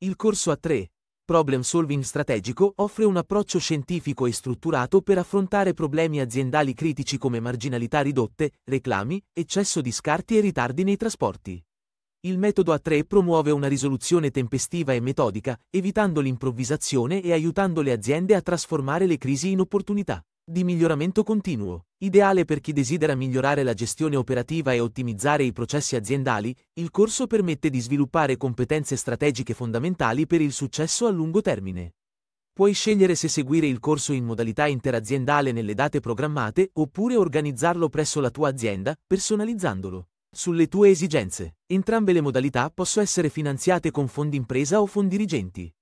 Il corso a 3, Problem Solving Strategico, offre un approccio scientifico e strutturato per affrontare problemi aziendali critici come marginalità ridotte, reclami, eccesso di scarti e ritardi nei trasporti. Il metodo A3 promuove una risoluzione tempestiva e metodica, evitando l'improvvisazione e aiutando le aziende a trasformare le crisi in opportunità di miglioramento continuo, ideale per chi desidera migliorare la gestione operativa e ottimizzare i processi aziendali, il corso permette di sviluppare competenze strategiche fondamentali per il successo a lungo termine. Puoi scegliere se seguire il corso in modalità interaziendale nelle date programmate oppure organizzarlo presso la tua azienda, personalizzandolo. Sulle tue esigenze, entrambe le modalità possono essere finanziate con fondi impresa o fondi dirigenti.